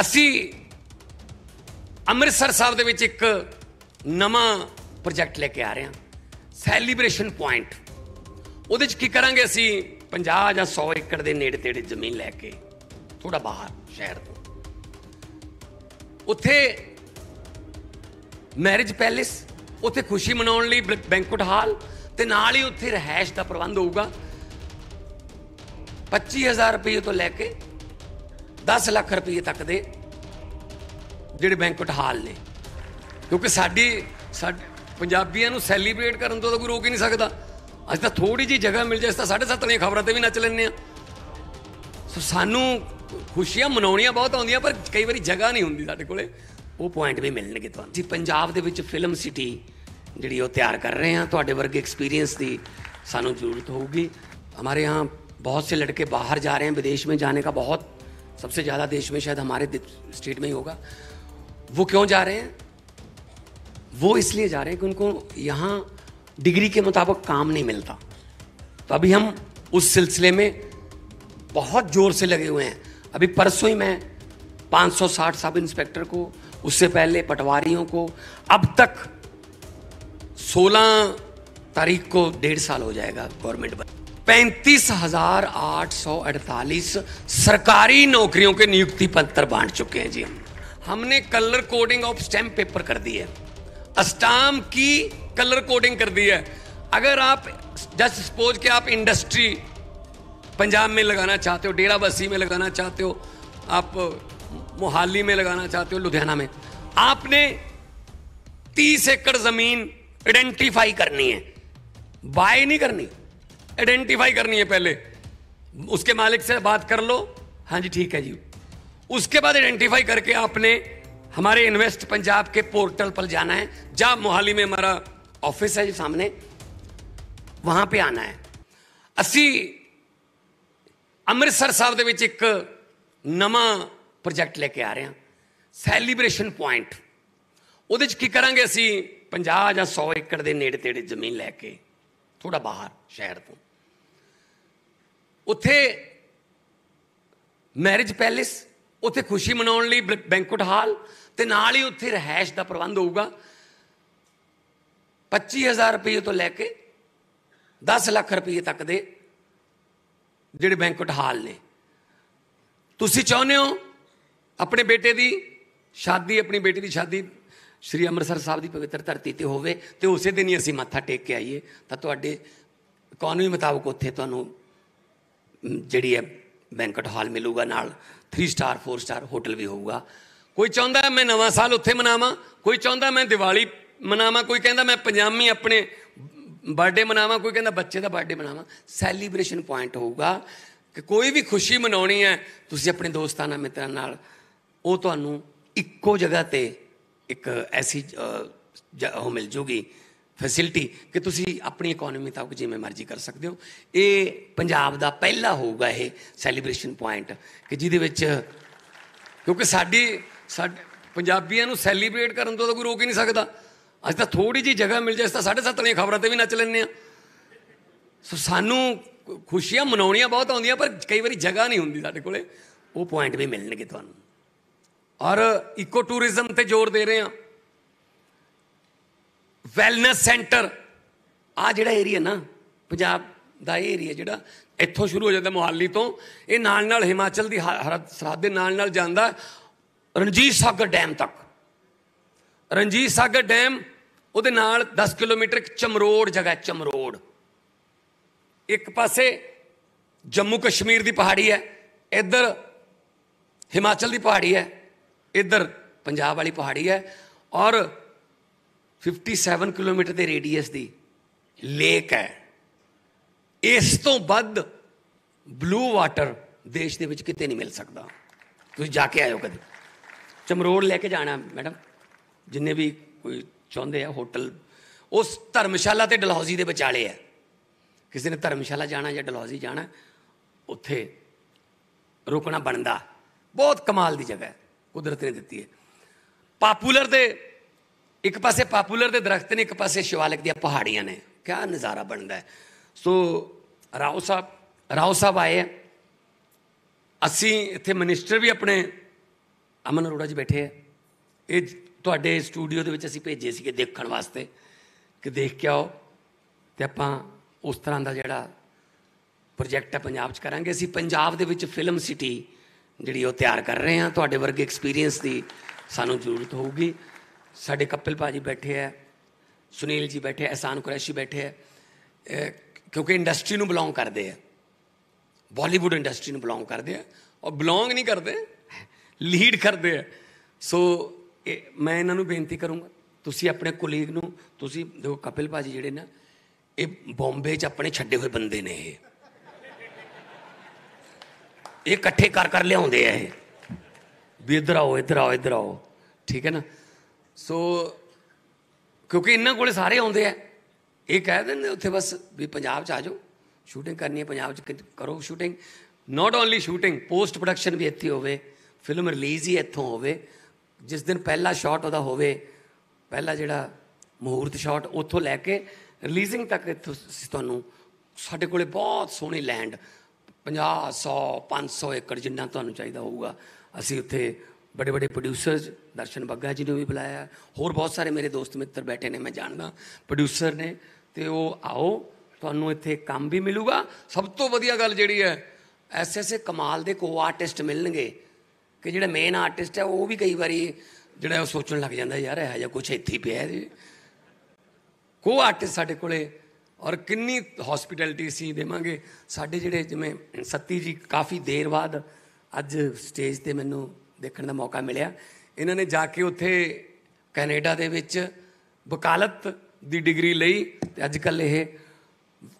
ਅਸੀਂ ਅੰਮ੍ਰਿਤਸਰ ਸਾਹਿਬ ਦੇ ਵਿੱਚ ਇੱਕ ਨਵਾਂ ਪ੍ਰੋਜੈਕਟ ਲੈ ਕੇ ਆ ਰਹੇ ਹਾਂ ਸੈਲੀਬ੍ਰੇਸ਼ਨ ਪੁਆਇੰਟ ਉਹਦੇ ਵਿੱਚ ਕੀ ਕਰਾਂਗੇ ਅਸੀਂ 50 ਜਾਂ 100 ਏਕੜ ਦੇ ਨੇੜੇ ਤੇੜੇ ਜ਼ਮੀਨ ਲੈ ਕੇ ਥੋੜਾ ਬਾਹਰ ਸ਼ਹਿਰ ਤੋਂ ਉੱਥੇ ਮੈਰਿਜ ਪੈਲੇਸ ਉੱਥੇ ਖੁਸ਼ੀ ਮਨਾਉਣ ਲਈ ਬੈਂਕਟ ਹਾਲ ਤੇ ਨਾਲ ਹੀ ਉੱਥੇ ਰਹਿائش ਦਾ ਪ੍ਰਬੰਧ ਹੋਊਗਾ 25000 ਰੁਪਏ ਤੋਂ ਲੈ ਕੇ 10 ਲੱਖ ਰੁਪਏ ਤੱਕ ਦੇ ਜਿਹੜੇ ਬੈਂਕਟ ਹਾਲ ਨੇ ਕਿਉਂਕਿ ਸਾਡੀ ਪੰਜਾਬੀਆਂ ਨੂੰ ਸੈਲੀਬ੍ਰੇਟ ਕਰਨ ਤੋਂ ਤਾਂ ਕੋਈ ਰੋਕ ਹੀ ਨਹੀਂ ਸਕਦਾ ਅੱਜ ਤਾਂ ਥੋੜੀ ਜੀ ਜਗ੍ਹਾ ਮਿਲ ਜਾਏ ਤਾਂ 7.5 ਦੀਆਂ ਖਬਰਾਂ ਤੇ ਵੀ ਨੱਚ ਲੈਣੇ ਆ ਸੋ ਸਾਨੂੰ ਖੁਸ਼ੀਆਂ ਮਨਾਉਣੀਆਂ ਬਹੁਤ ਆਉਂਦੀਆਂ ਪਰ ਕਈ ਵਾਰੀ ਜਗ੍ਹਾ ਨਹੀਂ ਹੁੰਦੀ ਸਾਡੇ ਕੋਲੇ ਉਹ ਪੁਆਇੰਟ ਵੀ ਮਿਲਣਗੇ ਤੁਹਾਨੂੰ ਜੀ ਪੰਜਾਬ ਦੇ ਵਿੱਚ ਫਿਲਮ ਸਿਟੀ ਜਿਹੜੀ ਉਹ ਤਿਆਰ ਕਰ ਰਹੇ ਆ ਤੁਹਾਡੇ ਵਰਗੇ ਐਕਸਪੀਰੀਅੰਸ ਦੀ ਸਾਨੂੰ ਜ਼ਰੂਰਤ ਹੋਊਗੀ ਹਮਾਰੇ यहाँ ਬਹੁਤ ਸੇ ਲੜਕੇ ਬਾਹਰ ਜਾ ਰਹੇ ਹਨ ਵਿਦੇਸ਼ ਮੇਂ ਜਾਣੇ ਕਾ ਬਹੁਤ सबसे ज़्यादा देश में शायद हमारे स्टेट में ही होगा वो क्यों जा रहे हैं वो इसलिए जा रहे हैं कि उनको यहाँ डिग्री के मुताबिक काम नहीं मिलता तो अभी हम उस सिलसिले में बहुत ज़ोर से लगे हुए हैं अभी परसों ही मैं 560 सब इंस्पेक्टर को उससे पहले पटवारियों को अब तक 16 तारीख को डेढ़ साल हो जाएगा गवर्नमेंट बन पैंतीस हजार आठ सौ अड़तालीस सरकारी नौकरियों के नियुक्ति पत्र बांट चुके हैं जी हम हमने colour coding of stamp paper कर दी है अस्टाम की कलर कोडिंग कर दी है अगर आप जस्ट सपोज के आप इंडस्ट्री पंजाब में लगाना चाहते हो डेरा बसी में लगाना चाहते हो आप मोहाली में लगाना चाहते हो लुधियाना में आपने तीस एकड़ जमीन आइडेंटिफाई करनी है बाय नहीं करनी आइडेंटिफाई करनी है पहले उसके मालिक से बात कर लो हाँ जी ठीक है जी उसके बाद आइडेंटिफाई करके आपने हमारे इन्वेस्ट पंजाब के पोर्टल पर जाना है जहाँ मोहाली में हमारा ऑफिस है जो सामने वहां पे आना है असी अमृतसर साहब के नवा ਇੱਕ लेके आ रहे ਕੇ ਆ ਰਹੇ ਹਾਂ ਸੈਲੀਬ੍ਰੇਸ਼ਨ ਪੁਆਇੰਟ ਉਹਦੇ 'ਚ ਕੀ सौ एकड़ के नेड़े तेड़े जमीन लैके थोड़ा बाहर शहर तो ਉੱਥੇ ਮੈਰਿਜ ਪੈਲੇਸ ਉੱਥੇ ਖੁਸ਼ੀ ਮਨਾਉਣ ਲਈ ਬੈਂਕਟ ਹਾਲ ਤੇ ਨਾਲ ਹੀ ਉੱਥੇ ਰਹਿائش ਦਾ ਪ੍ਰਬੰਧ ਹੋਊਗਾ 25000 ਰੁਪਏ ਤੋਂ ਲੈ ਕੇ 10 ਲੱਖ ਰੁਪਏ ਤੱਕ ਦੇ ਜਿਹੜੇ ਬੈਂਕਟ ਹਾਲ ਨੇ ਤੁਸੀਂ ਚਾਹੁੰਦੇ ਹੋ ਆਪਣੇ ਬੇਟੇ ਦੀ ਸ਼ਾਦੀ ਆਪਣੀ ਬੇਟੀ ਦੀ ਸ਼ਾਦੀ ਸ੍ਰੀ ਅੰਮ੍ਰਿਤਸਰ ਸਾਹਿਬ ਦੀ ਪਵਿੱਤਰ ਧਰਤੀ ਤੇ ਹੋਵੇ ਤੇ ਉਸੇ ਦਿਨ ਹੀ ਅਸੀਂ ਮੱਥਾ ਟੇਕ ਕੇ ਆਈਏ ਤਾਂ ਤੁਹਾਡੇ ਇਕਨੋਮੀ ਮੁਤਾਬਕ ਉੱਥੇ ਤੁਹਾਨੂੰ ਜਿਹੜੀ ਹੈ ਬੈਂਕਟ ਹਾਲ ਮਿਲੂਗਾ ਨਾਲ 3 ਸਟਾਰ 4 ਸਟਾਰ ਹੋਟਲ ਵੀ ਹੋਊਗਾ ਕੋਈ ਚਾਹੁੰਦਾ ਮੈਂ ਨਵਾਂ ਸਾਲ ਉੱਥੇ ਮਨਾਵਾਂ ਕੋਈ ਚਾਹੁੰਦਾ ਮੈਂ ਦੀਵਾਲੀ ਮਨਾਵਾਂ ਕੋਈ ਕਹਿੰਦਾ ਮੈਂ ਪੰਜਾਮੀ ਆਪਣੇ ਬਰਥਡੇ ਮਨਾਵਾਂ ਕੋਈ ਕਹਿੰਦਾ ਬੱਚੇ ਦਾ ਬਰਥਡੇ ਮਨਾਵਾਂ ਸੈਲੀਬ੍ਰੇਸ਼ਨ ਪੁਆਇੰਟ ਹੋਊਗਾ ਕਿ ਕੋਈ ਵੀ ਖੁਸ਼ੀ ਮਨਾਉਣੀ ਹੈ ਤੁਸੀਂ ਆਪਣੇ ਦੋਸਤਾਂ ਨਾਲ ਮਿੱਤਰਾਂ ਨਾਲ ਉਹ ਤੁਹਾਨੂੰ ਇੱਕੋ ਜਗ੍ਹਾ ਤੇ ਇੱਕ ਐਸੀ ਉਹ ਮਿਲ ਜੂਗੀ ਫੈਸਿਲਿਟੀ ਕਿ ਤੁਸੀਂ ਆਪਣੀ ਇਕਨੋਮੀ ਤੱਕ ਜਿਵੇਂ ਮਰਜ਼ੀ ਕਰ ਸਕਦੇ ਹੋ ਇਹ ਪੰਜਾਬ ਦਾ ਪਹਿਲਾ ਹੋਊਗਾ ਇਹ ਸੈਲੀਬ੍ਰੇਸ਼ਨ ਪੁਆਇੰਟ ਕਿ ਜਿਹਦੇ ਵਿੱਚ ਕਿਉਂਕਿ ਸਾਡੀ ਸਾਡੇ ਪੰਜਾਬੀਆਂ ਨੂੰ ਸੈਲੀਬ੍ਰੇਟ ਕਰਨ ਤੋਂ ਤਾਂ ਕੋਈ ਰੋਕ ਹੀ ਨਹੀਂ ਸਕਦਾ ਅੱਜ ਤਾਂ ਥੋੜੀ ਜੀ ਜਗ੍ਹਾ ਮਿਲ ਜਾਏ ਤਾਂ ਸੱਤ ਵਾਲੀਆਂ ਖਬਰਾਂ ਤੇ ਵੀ ਨੱਚ ਲੈਂਦੇ ਆ ਸੋ ਸਾਨੂੰ ਖੁਸ਼ੀਆਂ ਮਨਾਉਣੀਆਂ ਬਹੁਤ ਆਉਂਦੀਆਂ ਪਰ ਕਈ ਵਾਰੀ ਜਗ੍ਹਾ ਨਹੀਂ ਹੁੰਦੀ ਸਾਡੇ ਕੋਲੇ ਉਹ ਪੁਆਇੰਟ ਵੀ ਮਿਲਣਗੇ ਤੁਹਾਨੂੰ ਔਰ ਇਕੋ ਟੂਰਿਜ਼ਮ ਤੇ ਜ਼ੋਰ ਦੇ ਰਹੇ ਆ ਵੈਲਨੈਸ ਸੈਂਟਰ ਆ ਜਿਹੜਾ ਏਰੀਆ ਨਾ ਪੰਜਾਬ ਦਾ ਏਰੀਆ ਜਿਹੜਾ ਇੱਥੋਂ ਸ਼ੁਰੂ ਹੋ ਜਾਂਦਾ ਮੋਹਾਲੀ ਤੋਂ ਇਹ ਨਾਲ ਨਾਲ ਹਿਮਾਚਲ ਦੀ ਸਰਹੱਦ ਦੇ ਨਾਲ ਨਾਲ ਜਾਂਦਾ ਰਣਜੀਤ ਸਾਗਰ ਡੈਮ ਤੱਕ ਰਣਜੀਤ ਸਾਗਰ ਡੈਮ ਉਹਦੇ ਨਾਲ 10 ਕਿਲੋਮੀਟਰ ਚਮਰੋੜ ਜਗ੍ਹਾ ਚਮਰੋੜ ਇੱਕ ਪਾਸੇ ਜੰਮੂ ਕਸ਼ਮੀਰ ਦੀ ਪਹਾੜੀ ਹੈ ਇੱਧਰ ਹਿਮਾਚਲ ਦੀ ਪਹਾੜੀ ਹੈ ਇੱਧਰ ਪੰਜਾਬ ਵਾਲੀ ਪਹਾੜੀ ਹੈ ਔਰ 57 ਕਿਲੋਮੀਟਰ ਦੇ ਰੇਡੀਅਸ ਦੀ ਲੇਕ ਹੈ ਇਸ ਤੋਂ ਵੱਧ ਬਲੂ ਵਾਟਰ ਦੇਸ਼ ਦੇ ਵਿੱਚ ਕਿਤੇ ਨਹੀਂ ਮਿਲ ਸਕਦਾ ਤੁਸੀਂ ਜਾ ਕੇ ਆਇਓ ਕਦੇ ਚਮਰੋੜ ਲੈ ਕੇ ਜਾਣਾ ਮੈਡਮ ਜਿੰਨੇ ਵੀ ਕੋਈ ਚਾਹੁੰਦੇ ਆ ਹੋਟਲ ਉਸ ਧਰਮਸ਼ਾਲਾ ਤੇ ਡਲਹੌਜ਼ੀ ਦੇ ਵਿਚਾਲੇ ਆ ਕਿਸੇ ਨੇ ਧਰਮਸ਼ਾਲਾ ਜਾਣਾ ਜਾਂ ਡਲਹੌਜ਼ੀ ਜਾਣਾ ਉੱਥੇ ਰੁਕਣਾ ਬਣਦਾ ਬਹੁਤ ਕਮਾਲ ਦੀ ਜਗ੍ਹਾ ਹੈ ਕੁਦਰਤ ਨੇ ਦਿੱਤੀ ਹੈ ਪਪੂਲਰ ਦੇ ਇੱਕ ਪਾਸੇ ਪਾਪੂਲਰ ਦੇ ਦਰਖਤ ਨੇ ਇੱਕ ਪਾਸੇ ਸ਼ਿਵਾਲਿਕ ਦੀਆਂ ਪਹਾੜੀਆਂ ਨੇ ਕਿਆ ਨਜ਼ਾਰਾ ਬਣਦਾ ਹੈ ਸੋ ਰਾਓ ਸਾਹਿਬ ਰਾਓ ਸਾਹਿਬ ਆਏ ਅਸੀਂ ਇੱਥੇ ਮਿਨਿਸਟਰ ਵੀ ਆਪਣੇ ਅਮਨ ਅਰੋੜਾ ਜੀ ਬੈਠੇ ਆ ਇਹ ਤੁਹਾਡੇ ਸਟੂਡੀਓ ਦੇ ਵਿੱਚ ਅਸੀਂ ਭੇਜੇ ਸੀਗੇ ਦੇਖਣ ਵਾਸਤੇ ਕਿ ਦੇਖ ਕੇ ਆਓ ਤੇ ਆਪਾਂ ਉਸ ਤਰ੍ਹਾਂ ਦਾ ਜਿਹੜਾ ਪ੍ਰੋਜੈਕਟ ਹੈ ਪੰਜਾਬ 'ਚ ਕਰਾਂਗੇ ਅਸੀਂ ਪੰਜਾਬ ਦੇ ਵਿੱਚ ਫਿਲਮ ਸਿਟੀ ਜਿਹੜੀ ਉਹ ਤਿਆਰ ਕਰ ਰਹੇ ਹਾਂ ਤੁਹਾਡੇ ਵਰਗੇ ਐਕਸਪੀਰੀਅੰਸ ਦੀ ਸਾਨੂੰ ਜ਼ਰੂਰਤ ਹੋਊਗੀ ਸਾਡੇ ਕਪਿਲ ਭਾਜੀ ਬੈਠੇ ਆ ਸੁਨੀਲ ਜੀ ਬੈਠੇ ਐਹਸਾਨ ਕੁਰੈਸ਼ੀ ਬੈਠੇ ਆ ਕਿਉਂਕਿ ਇੰਡਸਟਰੀ ਨੂੰ ਬਿਲੋਂਗ ਕਰਦੇ ਆ ਬਾਲੀਵੁੱਡ ਇੰਡਸਟਰੀ ਨੂੰ ਬਿਲੋਂਗ ਕਰਦੇ ਆ ਔਰ ਬਿਲੋਂਗ ਨਹੀਂ ਕਰਦੇ ਲੀਡ ਕਰਦੇ ਆ ਸੋ ਮੈਂ ਇਹਨਾਂ ਨੂੰ ਬੇਨਤੀ ਕਰੂੰਗਾ ਤੁਸੀਂ ਆਪਣੇ ਕੋਲੀਗ ਨੂੰ ਤੁਸੀਂ ਦੇਖੋ ਕਪਿਲ ਭਾਜੀ ਜਿਹੜੇ ਨਾ ਇਹ ਬੰਬੇ 'ਚ ਆਪਣੇ ਛੱਡੇ ਹੋਏ ਬੰਦੇ ਨੇ ਇਹ ਇਹ ਇਕੱਠੇ ਕਰ ਕਰ ਲਿਆਉਂਦੇ ਆ ਇਹ ਵੀ ਇਧਰ ਆਓ ਇਧਰ ਆਓ ਇਧਰ ਆਓ ਠੀਕ ਹੈ ਨਾ ਸੋ ਕਿਉਂਕਿ ਇਹਨਾਂ ਕੋਲੇ ਸਾਰੇ ਆਉਂਦੇ ਆ ਇਹ ਕਹਿ ਦਿੰਦੇ ਉੱਥੇ ਬਸ ਵੀ ਪੰਜਾਬ 'ਚ ਆ ਜਾਓ ਸ਼ੂਟਿੰਗ ਕਰਨੀ ਹੈ ਪੰਜਾਬ 'ਚ ਕਰੋ shooting not only shooting post production ਵੀ ਇੱਥੇ ਹੋਵੇ ਫਿਲਮ ਰਿਲੀਜ਼ ਹੀ ਇੱਥੋਂ ਹੋਵੇ ਜਿਸ ਦਿਨ ਪਹਿਲਾ ਸ਼ਾਟ ਉਹਦਾ ਹੋਵੇ ਪਹਿਲਾ ਜਿਹੜਾ ਮਹੂਰਤ ਸ਼ਾਟ ਉੱਥੋਂ ਲੈ ਕੇ ਰਿਲੀਜ਼ਿੰਗ ਤੱਕ ਇੱਥੇ ਤੁਹਾਨੂੰ ਸਾਡੇ ਕੋਲੇ ਬਹੁਤ ਸੋਹਣੀ ਲੈਂਡ 50 100 500 ਏਕੜ ਜਿੰਨਾ ਤੁਹਾਨੂੰ ਚਾਹੀਦਾ ਹੋਊਗਾ ਅਸੀਂ ਉੱਥੇ ਬੜੇ ਬੜੇ ਪ੍ਰੋਡਿਊਸਰਸ ਦਰਸ਼ਨ ਬੱਗਾ ਜੀ ਨੂੰ ਵੀ ਬੁਲਾਇਆ ਹੋਰ ਬਹੁਤ ਸਾਰੇ ਮੇਰੇ ਦੋਸਤ ਮਿੱਤਰ ਬੈਠੇ ਨੇ ਮੈਂ ਜਾਣਦਾ ਪ੍ਰੋਡਿਊਸਰ ਨੇ ਤੇ ਉਹ ਆਓ ਤੁਹਾਨੂੰ ਇੱਥੇ ਕੰਮ ਵੀ ਮਿਲੂਗਾ ਸਭ ਤੋਂ ਵਧੀਆ ਗੱਲ ਜਿਹੜੀ ਹੈ ਐਸੇ ਐਸੇ ਕਮਾਲ ਦੇ ਕੋ ਆਰਟਿਸਟ ਮਿਲਣਗੇ ਕਿ ਜਿਹੜਾ ਮੇਨ ਆਰਟਿਸਟ ਹੈ ਉਹ ਵੀ ਕਈ ਵਾਰੀ ਜਿਹੜਾ ਉਹ ਸੋਚਣ ਲੱਗ ਜਾਂਦਾ ਯਾਰ ਇਹ ਜਾਂ ਕੁਝ ਇੱਥੇ ਪਿਆ ਹੈ ਕੋ ਆਰਟਿਸਟ ਸਾਡੇ ਕੋਲੇ ਔਰ ਕਿੰਨੀ ਹਸਪੀਟੈਲਿਟੀ ਸੀ ਦੇਵਾਂਗੇ ਸਾਡੇ ਜਿਹੜੇ ਜਿਵੇਂ ਸੱਤੀ ਜੀ ਕਾਫੀ ਦੇਰ ਬਾਅਦ ਅੱਜ ਸਟੇਜ ਤੇ ਮੈਨੂੰ ਦੇਖਣ ਦਾ ਮੌਕਾ ਮਿਲਿਆ ਇਹਨਾਂ ਨੇ ਜਾ ਕੇ ਉੱਥੇ ਕੈਨੇਡਾ ਦੇ ਵਿੱਚ ਵਕਾਲਤ ਦੀ ਡਿਗਰੀ ਲਈ ਤੇ ਅੱਜ ਕੱਲ ਇਹ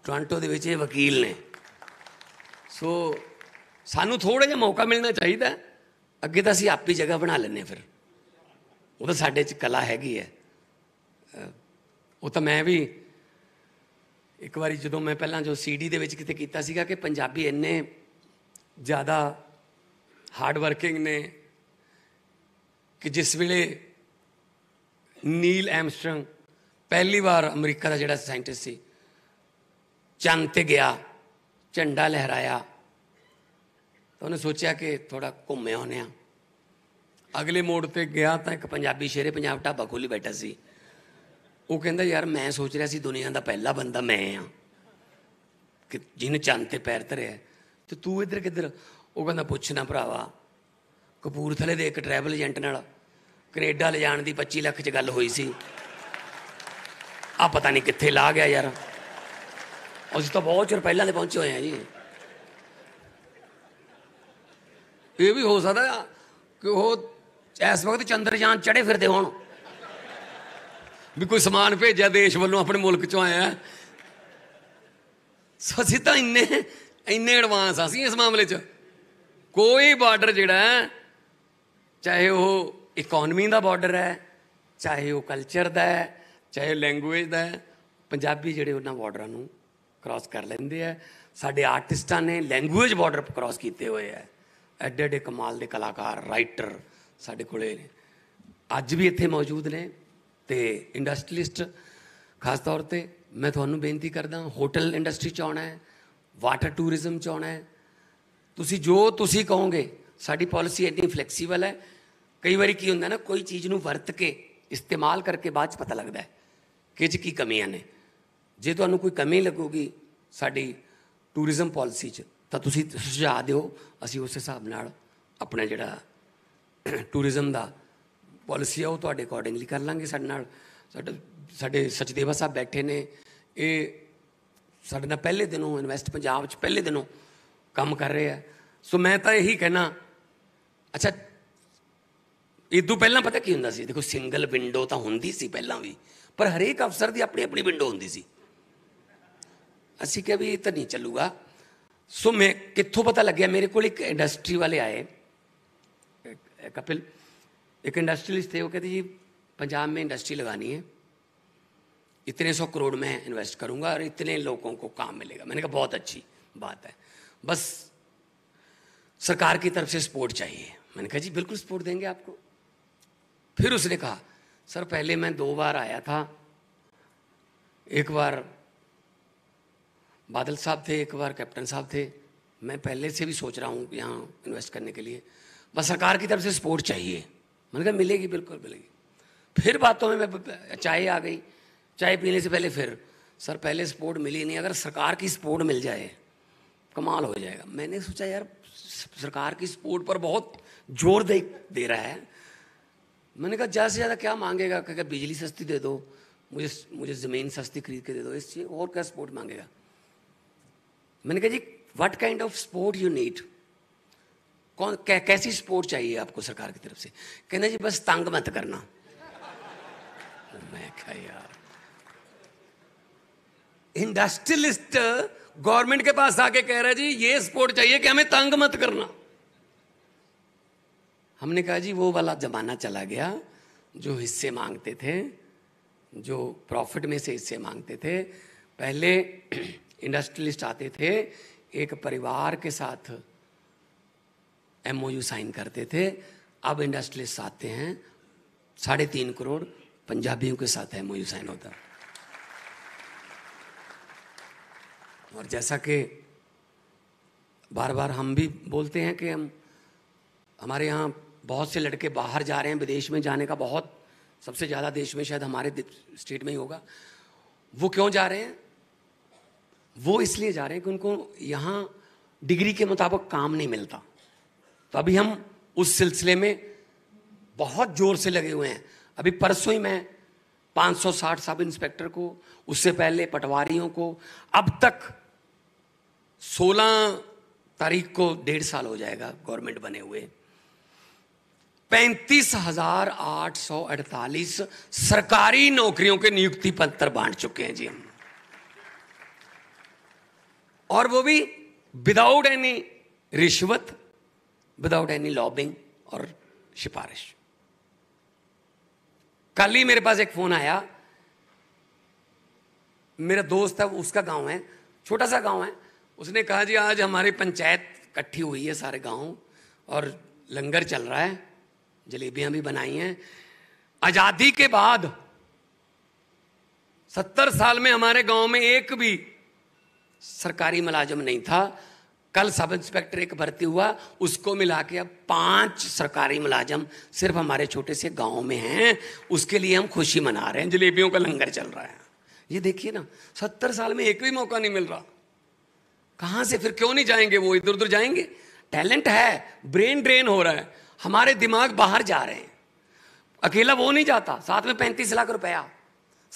ਟੋਰਾਂਟੋ ਦੇ ਵਿੱਚ ਇਹ ਵਕੀਲ ਨੇ ਸੋ ਸਾਨੂੰ ਥੋੜਾ ਜਿਹਾ ਮੌਕਾ ਮਿਲਣਾ ਚਾਹੀਦਾ ਅੱਗੇ ਤਾਂ ਅਸੀਂ ਆਪੀ ਜਗ੍ਹਾ ਬਣਾ ਲੈਨੇ ਫਿਰ ਉਹ ਤਾਂ ਸਾਡੇ 'ਚ ਕਲਾ ਹੈਗੀ ਹੈ ਉਹ ਤਾਂ ਮੈਂ ਵੀ ਇੱਕ ਵਾਰੀ ਜਦੋਂ ਮੈਂ ਪਹਿਲਾਂ ਜੋ ਸੀਡੀ ਦੇ ਵਿੱਚ ਕਿਤੇ ਕੀਤਾ ਸੀਗਾ ਕਿ ਪੰਜਾਬੀ ਇੰਨੇ ਜ਼ਿਆਦਾ ਹਾਰਡ ਵਰਕਿੰਗ ਨੇ ਕਿ ਜਿਸ ਵੇਲੇ ਨੀਲ ਐਮਸਟਰੰਗ ਪਹਿਲੀ ਵਾਰ ਅਮਰੀਕਾ ਦਾ ਜਿਹੜਾ ਸਾਇੰਟਿਸਟ ਸੀ ਚੰਨ ਤੇ ਗਿਆ ਝੰਡਾ ਲਹਿਰਾਇਆ ਤਾਂ ਉਹਨੇ ਸੋਚਿਆ ਕਿ ਥੋੜਾ ਘੁੰਮੇ ਆਉਨੇ ਆ ਅਗਲੇ ਮੋੜ ਤੇ ਗਿਆ ਤਾਂ ਇੱਕ ਪੰਜਾਬੀ ਸ਼ੇਰੇ ਪੰਜਾਬ ਢਾਬਾ ਖੋਲੀ ਬੈਠਾ ਸੀ ਉਹ ਕਹਿੰਦਾ ਯਾਰ ਮੈਂ ਸੋਚ ਰਿਹਾ ਸੀ ਦੁਨੀਆ ਦਾ ਪਹਿਲਾ ਬੰਦਾ ਮੈਂ ਆ ਕਿ ਜਿਹਨੇ ਚੰਨ ਤੇ ਪੈਰ ਧਰਿਆ ਤੇ ਤੂੰ ਇੱਧਰ ਕਿੱਧਰ ਉਹ ਕਹਿੰਦਾ ਪੁੱਛਣਾ ਭਰਾਵਾ ਕਪੂਰਥਲੇ ਦੇ ਇੱਕ ਟਰੈਵਲ ਏਜੰਟ ਨਾਲ ਕੈਨੇਡਾ ਲੈ ਜਾਣ ਦੀ 25 ਲੱਖ 'ਚ ਗੱਲ ਹੋਈ ਸੀ ਆ ਪਤਾ ਨਹੀਂ ਕਿੱਥੇ ਲਾ ਗਿਆ ਯਾਰ ਅਸੀਂ ਤਾਂ ਬਹੁਤ ਚਿਰ ਪਹਿਲਾਂ ਦੇ ਪਹੁੰਚੇ ਹੋਏ ਆ ਜੀ ਇਹ ਵੀ ਹੋ ਸਕਦਾ ਕਿ ਉਹ ਇਸ ਵਕਤ ਚੰਦਰਯਾਨ ਚੜੇ ਫਿਰਦੇ ਹੋਣ ਵੀ ਕੋਈ ਸਮਾਨ ਭੇਜਿਆ ਦੇਸ਼ ਵੱਲੋਂ ਆਪਣੇ ਮੁਲਕ ਚੋਂ ਆਇਆ ਸੋ ਅਸੀਂ ਤਾਂ ਇੰਨੇ ਇੰਨੇ ਐਡਵਾਂਸ ਆ ਸੀ ਇਸ ਮਾਮਲੇ 'ਚ ਕੋਈ ਬਾਰਡਰ ਜਿਹੜਾ ਚਾਹੇ ਉਹ ਇਕਨੋਮੀ ਦਾ ਬਾਰਡਰ ਹੈ ਚਾਹੇ ਉਹ ਕਲਚਰ ਦਾ ਹੈ ਚਾਹੇ ਲੈਂਗੁਏਜ ਦਾ ਹੈ ਪੰਜਾਬੀ ਜਿਹੜੇ ਉਹਨਾਂ ਬਾਰਡਰਾਂ ਨੂੰ ਕ੍ਰਾਸ ਕਰ ਲੈਂਦੇ ਆ ਸਾਡੇ ਆਰਟਿਸਟਾਂ ਨੇ ਲੈਂਗੁਏਜ ਬਾਰਡਰ ਕ੍ਰਾਸ ਕੀਤੇ ਹੋਏ ਆ ਐਡੇ ਐਡੇ ਕਮਾਲ ਦੇ ਕਲਾਕਾਰ ਰਾਈਟਰ ਸਾਡੇ ਕੋਲੇ ਨੇ ਅੱਜ ਵੀ ਇੱਥੇ ਮੌਜੂਦ ਨੇ ਤੇ ਇੰਡਸਟਰੀਲਿਸਟ ਖਾਸ ਤੌਰ ਤੇ ਮੈਂ ਤੁਹਾਨੂੰ ਬੇਨਤੀ ਕਰਦਾ ਹੋਟਲ ਇੰਡਸਟਰੀ ਚ ਆਉਣਾ ਹੈ ਵਾਟਰ ਟੂਰਿਜ਼ਮ ਚ ਆਉਣਾ ਹੈ ਤੁਸੀਂ ਜੋ ਤੁਸੀਂ ਕਹੋਗੇ ਸਾਡੀ ਪਾਲਿਸੀ ਇੰਨੀ ਫਲੈਕਸੀਬਲ ਹੈ ਕਈ ਵਾਰੀ ਕੀ ਹੁੰਦਾ ਨਾ ਕੋਈ ਚੀਜ਼ ਨੂੰ ਵਰਤ ਕੇ ਇਸਤੇਮਾਲ ਕਰਕੇ ਬਾਅਦ ਚ ਪਤਾ ਲੱਗਦਾ ਹੈ ਕਿ ਚ ਕੀ ਕਮੀਆਂ ਨੇ ਜੇ ਤੁਹਾਨੂੰ ਕੋਈ ਕਮੀ ਲੱਗੂਗੀ ਸਾਡੀ ਟੂਰਿਜ਼ਮ ਪਾਲਿਸੀ 'ਚ ਤਾਂ ਤੁਸੀਂ ਸੁਝਾਅ ਦਿਓ ਅਸੀਂ ਉਸ ਹਿਸਾਬ ਨਾਲ ਆਪਣਾ ਜਿਹੜਾ ਟੂਰਿਜ਼ਮ ਦਾ ਪਾਲਿਸੀ ਆ ਉਹ ਤੁਹਾਡੇ ਅਕੋਰਡਿੰਗਲੀ ਕਰ ਲਾਂਗੇ ਸਾਡੇ ਨਾਲ ਸਾਡੇ ਸਾਡੇ ਸਚਦੇਵਾ ਸਾਹਿਬ ਬੈਠੇ ਨੇ ਇਹ ਸਾਡੇ ਨਾਲ ਪਹਿਲੇ ਦਿਨੋਂ ਇਨਵੈਸਟ ਪੰਜਾਬ 'ਚ ਪਹਿਲੇ ਦਿਨੋਂ ਕੰਮ ਕਰ ਰਹੇ ਆ ਸੋ ਮੈਂ ਤਾਂ ਇਹੀ ਕਹਿਣਾ ਅੱਛਾ ਇਦੋਂ ਪਹਿਲਾਂ ਪਤਾ ਕੀ ਹੁੰਦਾ ਸੀ ਦੇਖੋ ਸਿੰਗਲ ਵਿੰਡੋ ਤਾਂ ਹੁੰਦੀ ਸੀ ਪਹਿਲਾਂ ਵੀ ਪਰ ਹਰੇਕ ਅਫਸਰ ਦੀ ਆਪਣੀ ਆਪਣੀ ਵਿੰਡੋ ਹੁੰਦੀ ਸੀ ਅਸੀਂ ਕਿਹਾ ਵੀ ਇਹ ਤਾਂ ਨਹੀਂ ਚੱਲੂਗਾ ਸੋ ਮੈਂ ਕਿੱਥੋਂ ਪਤਾ ਲੱਗਿਆ ਮੇਰੇ ਕੋਲ ਇੱਕ ਇੰਡਸਟਰੀ ਵਾਲੇ ਆਏ कपिल एक इंडस्ट्रियलिस्ट थे वो कहते जी पंजाब में इंडस्ट्री लगानी है इतने सौ करोड़ में इन्वेस्ट करूंगा और इतने लोगों को काम मिलेगा मैंने कहा बहुत अच्छी बात है बस सरकार की तरफ से सपोर्ट चाहिए मैंने कहा जी बिल्कुल सपोर्ट देंगे आपको फिर उसने कहा सर पहले मैं दो बार आया था एक बार बादल साहब थे एक बार कैप्टन साहब थे मैं पहले से भी सोच रहा हूँ यहाँ इन्वेस्ट करने के लिए बस सरकार की तरफ से सपोर्ट चाहिए मैंने कहा मिलेगी बिल्कुल मिलेगी फिर बातों में मैं चाय आ गई चाय पीने से पहले फिर सर पहले सपोर्ट मिली नहीं अगर सरकार की सपोर्ट मिल जाए कमाल हो जाएगा मैंने सोचा यार सरकार की सपोर्ट पर बहुत जोर दे दे रहा है मैंने कहा ज़्यादा से ज़्यादा क्या मांगेगा क्या बिजली सस्ती दे दो मुझे मुझे ज़मीन सस्ती खरीद के दे दो इससे और क्या सपोर्ट मांगेगा मैंने कहा जी what kind of support you need कौन कै, कैसी सपोर्ट चाहिए आपको सरकार की तरफ से कहना जी बस तंग मत करना मैं क्या यार इंडस्ट्रियलिस्ट गवर्नमेंट के पास आके कह रहा जी ये सपोर्ट चाहिए कि हमें तंग मत करना हमने कहा जी वो वाला जमाना चला गया जो हिस्से मांगते थे जो प्रॉफिट में से हिस्से मांगते थे पहले इंडस्ट्रियलिस्ट आते थे एक परिवार के साथ एमओयू साइन करते थे अब इंडस्ट्रियलिस्ट आते हैं साढ़े तीन करोड़ पंजाबियों के साथ एमओयू साइन होता है और जैसा कि बार बार हम भी बोलते हैं कि हम हमारे यहाँ बहुत से लड़के बाहर जा रहे हैं विदेश में जाने का बहुत सबसे ज़्यादा देश में शायद हमारे स्टेट में ही होगा वो क्यों जा रहे हैं वो इसलिए जा रहे हैं कि उनको यहाँ डिग्री के मुताबिक काम नहीं मिलता तो अभी हम उस सिलसिले में बहुत ज़ोर से लगे हुए हैं अभी परसों ही मैं 560 सब इंस्पेक्टर को उससे पहले पटवारियों को अब तक सोलह तारीख को डेढ़ साल हो जाएगा गवर्नमेंट बने हुए पैंतीस हजार आठ सौ अड़तालीस सरकारी नौकरियों के नियुक्ति पत्र बांट चुके हैं जी हम और वो भी विदाउट एनी रिश्वत विदाउट एनी लॉबिंग और सिफारिश कल ही मेरे पास एक फोन आया मेरा दोस्त है उसका गांव है छोटा सा गांव है उसने कहा जी आज हमारी पंचायत इकट्ठी हुई है सारे गांव और लंगर चल रहा है जलेबियां भी बनाई हैं आज़ादी के बाद सत्तर साल में हमारे गांव में एक भी सरकारी मुलाजम नहीं था कल सब इंस्पेक्टर एक भर्ती हुआ उसको मिला के अब पांच सरकारी मुलाजम सिर्फ हमारे छोटे से गांव में हैं उसके लिए हम खुशी मना रहे हैं जलेबियों का लंगर चल रहा है ये देखिए ना सत्तर साल में एक भी मौका नहीं मिल रहा कहां से फिर क्यों नहीं जाएंगे वो इधर उधर जाएंगे टैलेंट है ब्रेन ड्रेन हो रहा है हमारे दिमाग बाहर जा रहे हैं अकेला वो नहीं जाता साथ में पैंतीस लाख रुपया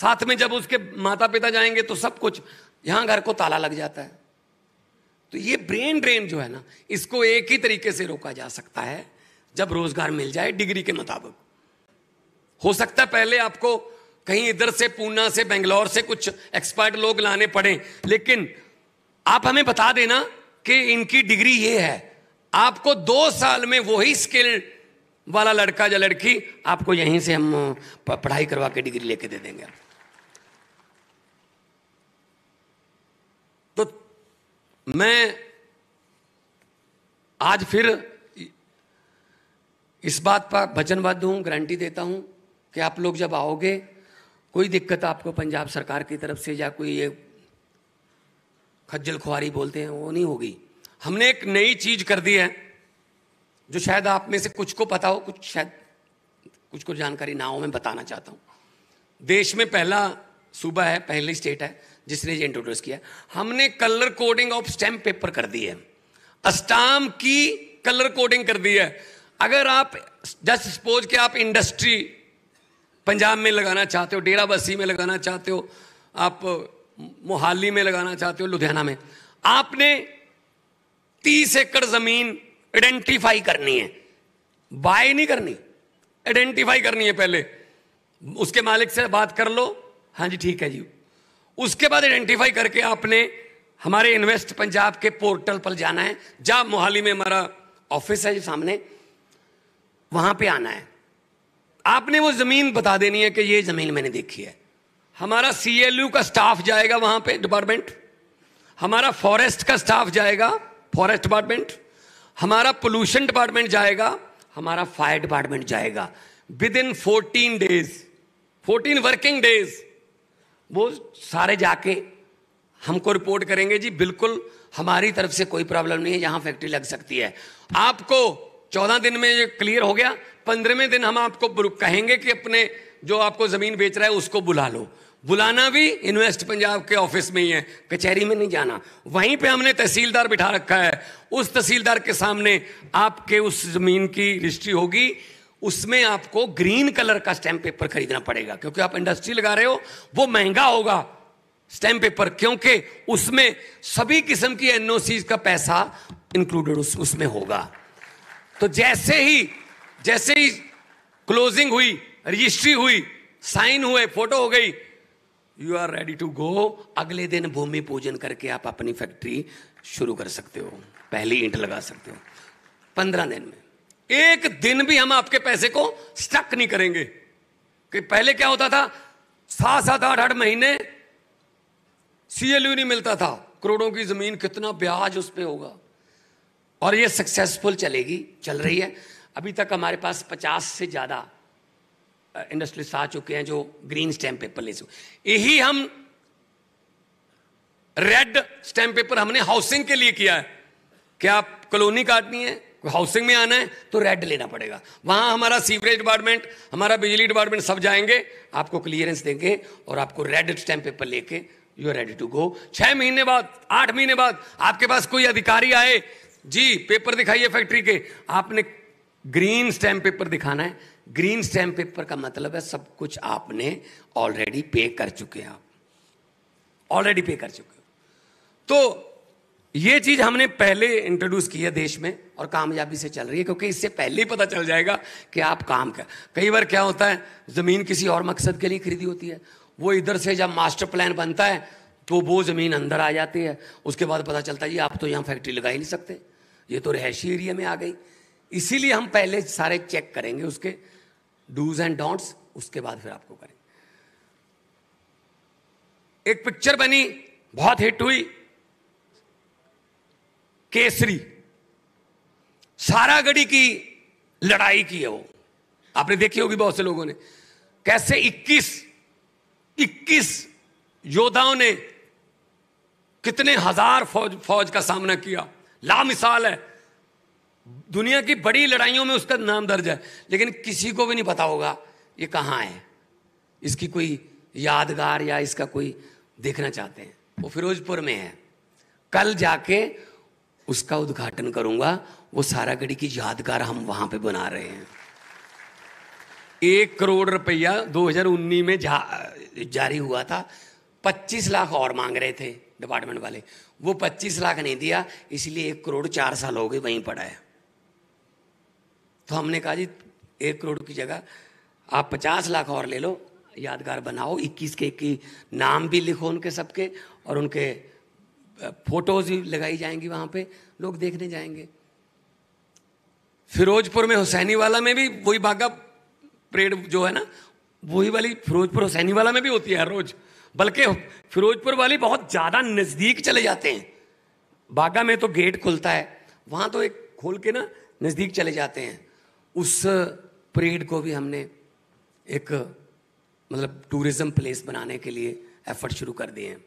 साथ में जब उसके माता पिता जाएंगे तो सब कुछ यहां घर को ताला लग जाता है तो ये ब्रेन ड्रेन जो है ना इसको एक ही तरीके से रोका जा सकता है जब रोजगार मिल जाए डिग्री के मुताबिक हो सकता है पहले आपको कहीं इधर से पूना से बेंगलोर से कुछ एक्सपर्ट लोग लाने पड़े लेकिन आप हमें बता देना कि इनकी डिग्री ये है आपको दो साल में वही स्किल वाला लड़का या लड़की आपको यहीं से हम पढ़ाई करवा के डिग्री लेके दे देंगे तो मैं आज फिर इस बात पर वचनबद्ध हूं गारंटी देता हूं कि आप लोग जब आओगे कोई दिक्कत आपको पंजाब सरकार की तरफ से या कोई ये खज्जल खुआरी बोलते हैं वो नहीं होगी हमने एक नई चीज कर दी है जो शायद आप में से कुछ को पता हो कुछ शायद कुछ को जानकारी ना हो मैं बताना चाहता हूँ देश में पहला सूबा है पहली स्टेट है जिसने ये इंट्रोड्यूस किया हमने colour coding of stamp paper कर दी है अस्टाम की कलर कोडिंग कर दी है अगर आप जस्ट सपोज के आप इंडस्ट्री पंजाब में लगाना चाहते हो डेरा में लगाना चाहते हो आप मोहाली में लगाना चाहते हो लुधियाना में आपने तीस एकड़ जमीन आइडेंटिफाई करनी है बाय नहीं करनी आइडेंटिफाई करनी है पहले उसके मालिक से बात कर लो हाँ जी ठीक है जी उसके बाद आइडेंटिफाई करके आपने हमारे इन्वेस्ट पंजाब के पोर्टल पर जाना है जहां मोहाली में हमारा ऑफिस है जी सामने वहां पे आना है आपने वो ज़मीन बता देनी है कि ये ज़मीन मैंने देखी है हमारा यू का स्टाफ जाएगा वहां पे डिपार्टमेंट हमारा फॉरेस्ट का स्टाफ जाएगा फॉरेस्ट डिपार्टमेंट हमारा पोल्यूशन डिपार्टमेंट जाएगा हमारा फायर डिपार्टमेंट जाएगा within fourteen days fourteen working days वो सारे जाके हमको रिपोर्ट करेंगे जी बिल्कुल हमारी तरफ से कोई प्रॉब्लम नहीं है यहां फैक्ट्री लग सकती है आपको चौदह दिन में ये क्लियर हो गया पंद्रहवें दिन हम आपको कहेंगे कि अपने जो आपको ज़मीन बेच रहा है उसको बुला लो बुलाना भी इन्वेस्ट पंजाब के ऑफिस में ही है कचहरी में नहीं जाना वहीं पे हमने तहसीलदार बिठा रखा है उस तहसीलदार के सामने आपके उस जमीन की रजिस्ट्री होगी उसमें आपको ग्रीन कलर का स्टैम्प पेपर खरीदना पड़ेगा क्योंकि आप इंडस्ट्री लगा रहे हो वो महंगा होगा स्टैंप पेपर क्योंकि उसमें सभी किस्म की एनओसी का पैसा इंक्लूडेड उस, उसमें होगा तो जैसे ही जैसे ही क्लोजिंग हुई रजिस्ट्री हुई साइन हुए फोटो हो गई you are ready to go अगले दिन भूमि पूजन करके आप अपनी फैक्ट्री शुरू कर सकते हो पहली ईंट लगा सकते हो पंद्रह दिन में एक दिन भी हम आपके पैसे को स्टक नहीं करेंगे कि पहले क्या होता था सात सात आठ आठ महीने सीएलयू नहीं मिलता था करोड़ों की जमीन कितना ब्याज उस पर होगा और ये सक्सेसफुल चलेगी चल रही है अभी तक हमारे पास पचास से ज़्यादा इंडस्ट्रियलिस्ट आ चुके हैं जो ग्रीन स्टैम्प पेपर ले चुके यही हम रेड स्टैम्प पेपर हमने हाउसिंग के लिए किया है क्या आप कॉलोनी काटनी है हाउसिंग में आना है तो रेड लेना पड़ेगा वहां हमारा सीवरेज डिपार्टमेंट हमारा बिजली डिपार्टमेंट सब जाएंगे आपको क्लियरेंस देंगे और आपको रेड स्टैम्प पेपर लेके you are ready to go छह महीने बाद आठ महीने बाद आपके पास कोई अधिकारी आए जी पेपर दिखाइए फैक्ट्री के आपने ग्रीन स्टैम्प पेपर दिखाना है ग्रीन स्टैम्प पेपर का मतलब है सब कुछ आपने ऑलरेडी पे कर चुके हैं आप ऑलरेडी पे कर चुके हो तो ये चीज हमने पहले इंट्रोड्यूस की है देश में और कामयाबी से चल रही है क्योंकि इससे पहले ही पता चल जाएगा कि आप काम कर कई बार क्या होता है ज़मीन किसी और मकसद के लिए खरीदी होती है वो इधर से जब मास्टर प्लान बनता है तो वो ज़मीन अंदर आ जाती है उसके बाद पता चलता है ये आप तो यहाँ फैक्ट्री लगा ही नहीं सकते ये तो रहायशी एरिया में आ गई इसीलिए हम पहले सारे चेक करेंगे उसके डूज एंड डोंट्स उसके बाद फिर आपको करें एक पिक्चर बनी बहुत हिट हुई केसरी सारागढ़ी की लड़ाई की है वो आपने देखी होगी बहुत से लोगों ने कैसे 21 21 योद्धाओं ने कितने हजार फौज फौज का सामना किया लामिसाल है दुनिया की बड़ी लड़ाइयों में उसका नाम दर्ज है लेकिन किसी को भी नहीं पता होगा ये कहाँ है इसकी कोई यादगार या इसका कोई देखना चाहते हैं वो फिरोजपुर में है कल जाके उसका उद्घाटन करूंगा वो सारागढ़ी की यादगार हम वहां पे बना रहे हैं एक करोड़ रुपया 2019 में जा, जारी हुआ था 25 लाख और मांग रहे थे डिपार्टमेंट वाले वो 25 लाख नहीं दिया इसलिए एक करोड़ चार साल हो गए वहीं पड़ा है तो हमने कहा जी एक करोड़ की जगह आप पचास लाख और ले लो यादगार बनाओ इक्कीस के इक्कीस नाम भी लिखो उनके सबके और उनके फोटोज भी लगाई जाएंगी वहाँ पे लोग देखने जाएंगे फिरोजपुर में हुसैनी वाला में भी वही भागा परेड जो है ना वही वाली फिरोजपुर हुसैनी वाला में भी होती है हर रोज बल्कि फिरोजपुर वाली बहुत ज़्यादा नज़दीक चले जाते हैं बागा में तो गेट खुलता है वहाँ तो एक खोल के ना नज़दीक चले जाते हैं उस परेड को भी हमने एक मतलब टूरिज़्म प्लेस बनाने के लिए एफ़र्ट शुरू कर दिए हैं